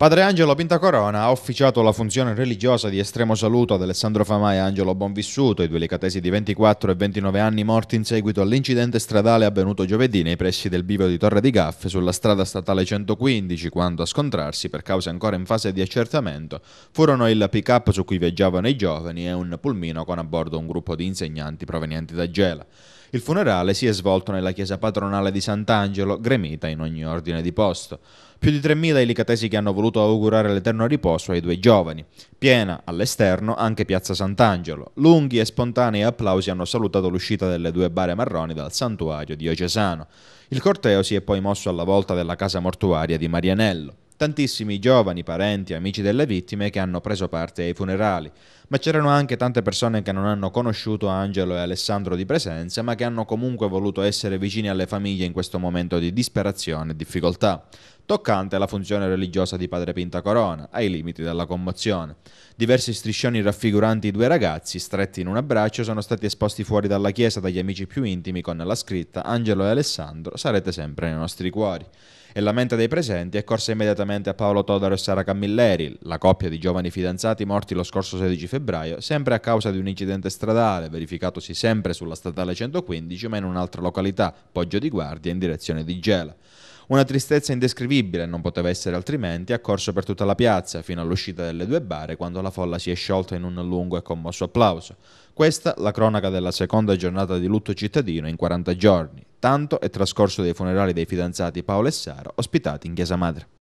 Padre Angelo Pintacorona ha officiato la funzione religiosa di estremo saluto ad Alessandro Famà e Angelo Bonvissuto, i due licatesi di 24 e 29 anni morti in seguito all'incidente stradale avvenuto giovedì nei pressi del bivio di Torre di Gaffe sulla strada statale 115, quando a scontrarsi, per cause ancora in fase di accertamento, furono il pick-up su cui viaggiavano i giovani e un pulmino con a bordo un gruppo di insegnanti provenienti da Gela. Il funerale si è svolto nella chiesa patronale di Sant'Angelo, gremita in ogni ordine di posto. Più di 3.000 i licatesi che hanno voluto voluto augurare l'eterno riposo ai due giovani. Piena all'esterno anche Piazza Sant'Angelo. Lunghi e spontanei applausi hanno salutato l'uscita delle due bare marroni dal santuario diocesano. Il corteo si è poi mosso alla volta della casa mortuaria di Marianello. Tantissimi giovani, parenti, amici delle vittime che hanno preso parte ai funerali ma c'erano anche tante persone che non hanno conosciuto Angelo e Alessandro di presenza, ma che hanno comunque voluto essere vicini alle famiglie in questo momento di disperazione e difficoltà toccante alla funzione religiosa di padre Pinta Corona, ai limiti della commozione. Diversi striscioni raffiguranti i due ragazzi, stretti in un abbraccio, sono stati esposti fuori dalla chiesa dagli amici più intimi con la scritta Angelo e Alessandro, sarete sempre nei nostri cuori. E la mente dei presenti è corsa immediatamente a Paolo Todaro e Sara Camilleri, la coppia di giovani fidanzati morti lo scorso 16 febbraio, febbraio, sempre a causa di un incidente stradale verificatosi sempre sulla statale 115 ma in un'altra località, Poggio di Guardia, in direzione di Gela. Una tristezza indescrivibile, non poteva essere altrimenti, ha corso per tutta la piazza, fino all'uscita delle due bare, quando la folla si è sciolta in un lungo e commosso applauso. Questa la cronaca della seconda giornata di lutto cittadino in 40 giorni. Tanto è trascorso dei funerali dei fidanzati Paolo e Sara, ospitati in Chiesa Madre.